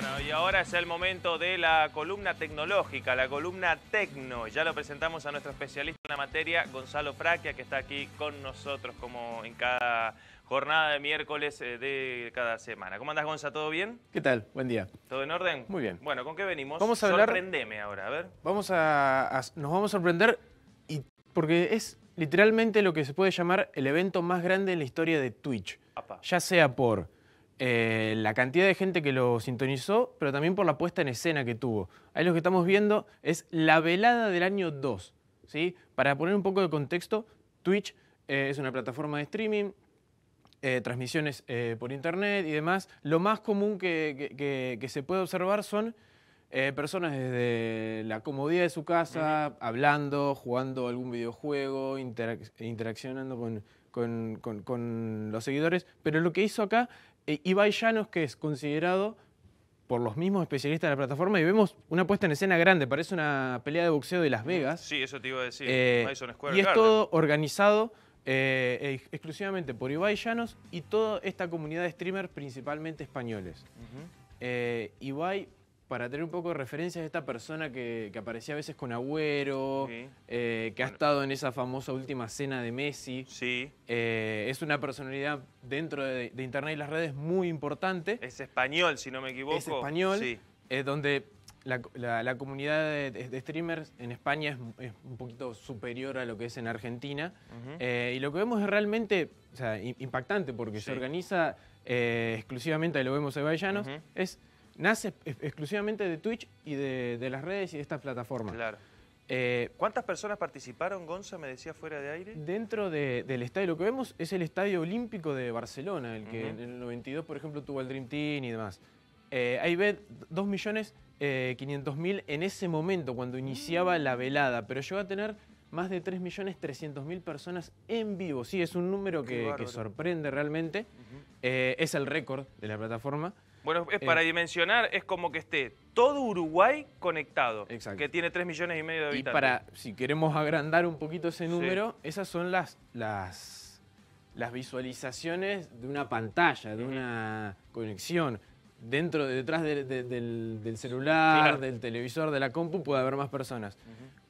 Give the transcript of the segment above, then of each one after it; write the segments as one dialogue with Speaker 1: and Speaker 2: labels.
Speaker 1: Bueno, y ahora es el momento de la columna tecnológica, la columna tecno. Ya lo presentamos a nuestro especialista en la materia, Gonzalo Fraquia, que está aquí con nosotros como en cada jornada de miércoles eh, de cada semana. ¿Cómo andas Gonzalo? ¿Todo bien?
Speaker 2: ¿Qué tal? Buen día.
Speaker 1: ¿Todo en orden? Muy bien. Bueno, ¿con qué venimos? Vamos a hablar... Sorprendeme ahora, a ver.
Speaker 2: Vamos a, Nos vamos a sorprender y... porque es literalmente lo que se puede llamar el evento más grande en la historia de Twitch. Ya sea por eh, la cantidad de gente que lo sintonizó, pero también por la puesta en escena que tuvo. Ahí lo que estamos viendo es la velada del año 2. ¿sí? Para poner un poco de contexto, Twitch eh, es una plataforma de streaming, eh, transmisiones por internet y demás. Lo más común que, se puede observar son personas desde la comodidad de su casa, hablando, jugando algún videojuego, interaccionando con, los seguidores, pero lo que hizo acá e Ibai Llanos, que es considerado por los mismos especialistas de la plataforma, y vemos una puesta en escena grande, parece una pelea de boxeo de Las Vegas.
Speaker 1: Sí, eso te iba a decir, eh, Y es todo
Speaker 2: organizado eh, exclusivamente por Ibai Llanos y toda esta comunidad de streamers, principalmente españoles. Eh, Ibai para tener un poco de referencia de esta persona que, aparecía a veces con Agüero, eh, que ha estado en esa famosa última cena de Messi. Sí. Eh, es una personalidad dentro de, Internet y las redes muy importante. Es español, si no me equivoco. Es español, sí. es donde la, comunidad de, streamers en España es, un poquito superior a lo que es en Argentina. Eh, y lo que vemos es realmente impactante porque se organiza exclusivamente, lo vemos en Vallanos, es nace exclusivamente de Twitch y de, las redes y de esta plataforma. Claro. Eh,
Speaker 1: ¿Cuántas personas participaron, Gonza, me decía, fuera de aire?
Speaker 2: Dentro del estadio, lo que vemos es el Estadio Olímpico de Barcelona, el que en el 92, por ejemplo, tuvo el Dream Team y demás. Eh, ahí ve 2.500.000 eh, en ese momento, cuando iniciaba la velada, pero llegó a tener más de 3.300.000 personas en vivo. Sí, es un número que, sorprende realmente. es el récord de la plataforma.
Speaker 1: Bueno, es para eh. dimensionar, es como que esté todo Uruguay conectado, que tiene 3 millones y medio de habitantes. Y para,
Speaker 2: si queremos agrandar un poquito ese número, esas son las, las, visualizaciones de una pantalla, de una conexión. Dentro, detrás del, celular, del televisor, de la compu, puede haber más personas.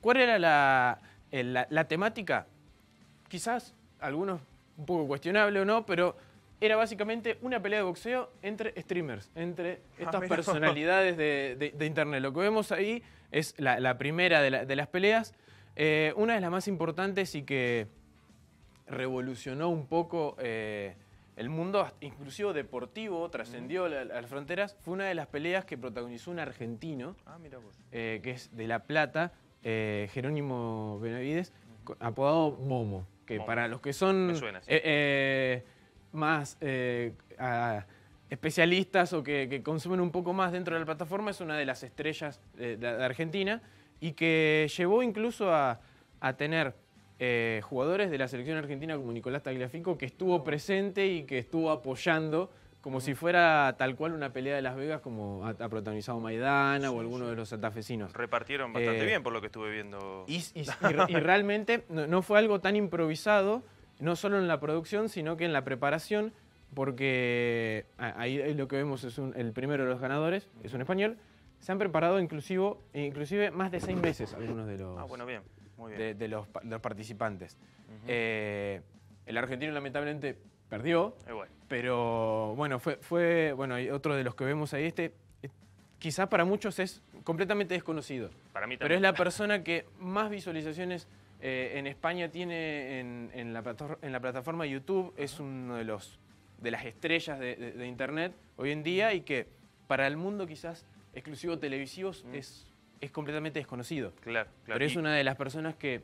Speaker 2: ¿Cuál era la, la temática? Quizás algunos un poco cuestionable o no, pero era básicamente una pelea de boxeo entre streamers, entre estas personalidades de, internet. Lo que vemos ahí es la, primera de, las peleas, eh, una de las más importantes y que revolucionó un poco eh, el mundo, inclusive deportivo, trascendió las fronteras, fue una de las peleas que protagonizó un argentino, ah, eh, que es de La Plata, Jerónimo Benavides, apodado Momo, que para los que son... Me suena, más eh, especialistas o que, consumen un poco más dentro de la plataforma, es una de las estrellas de, Argentina y que llevó incluso a, tener eh, jugadores de la selección argentina como Nicolás Tagliafico que estuvo presente y que estuvo apoyando como si fuera tal cual una pelea de Las Vegas como ha, protagonizado Maidana o alguno de los santafesinos. Repartieron bastante eh, bien
Speaker 1: por lo que estuve viendo. Y,
Speaker 2: realmente no, fue algo tan improvisado, no solo en la producción, sino que en la preparación, porque ah, ahí lo que vemos es el primero de los ganadores, es un español. Se han preparado inclusive, eh, inclusive más de seis meses algunos de los, ah, De, los, participantes. Eh, el argentino lamentablemente perdió, pero bueno, fue, fue bueno, otro de los que vemos ahí, este eh, quizás para muchos es completamente desconocido. Para mí Pero es la persona que más visualizaciones eh, en España tiene en, la, en, la, plataforma YouTube, es uno de los de las estrellas de, Internet hoy en día y que para el mundo quizás exclusivo televisivo mm. es, es completamente desconocido. Claro, claro. Pero es una de las personas que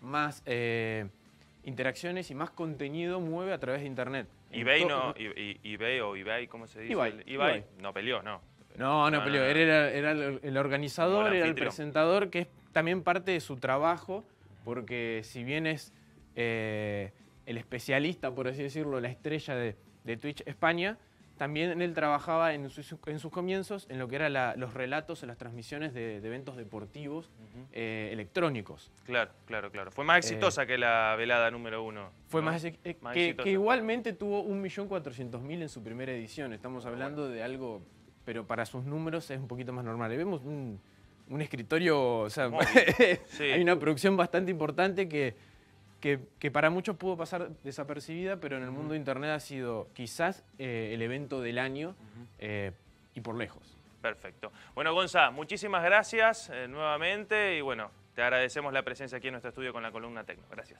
Speaker 2: más eh, interacciones y más contenido mueve
Speaker 1: a través de Internet. eBay y, y, o eBay, ¿cómo se dice? eBay. no peleó, no.
Speaker 2: No, no, ah. era, el organizador, era el presentador, que es también parte de su trabajo, porque si bien es eh, el especialista, por así decirlo, la estrella de, Twitch España, también él trabajaba en sus, comienzos en lo que eran los relatos las transmisiones de, eventos deportivos eh, electrónicos.
Speaker 1: Claro, claro, claro. Fue más eh, exitosa que la velada número uno. Fue más, exitosa. Que
Speaker 2: igualmente tuvo 1.400.000 en su primera edición. Estamos ah, hablando de algo pero para sus números es un poquito más normal. vemos un, escritorio, o sea, hay una producción bastante importante que, que, para muchos pudo pasar desapercibida, pero en el mundo de Internet ha sido quizás eh, el evento del año eh, y por
Speaker 1: lejos. Perfecto. Bueno, Gonza, muchísimas gracias eh, nuevamente y bueno, te agradecemos la presencia aquí en nuestro estudio con la columna Tecno. Gracias.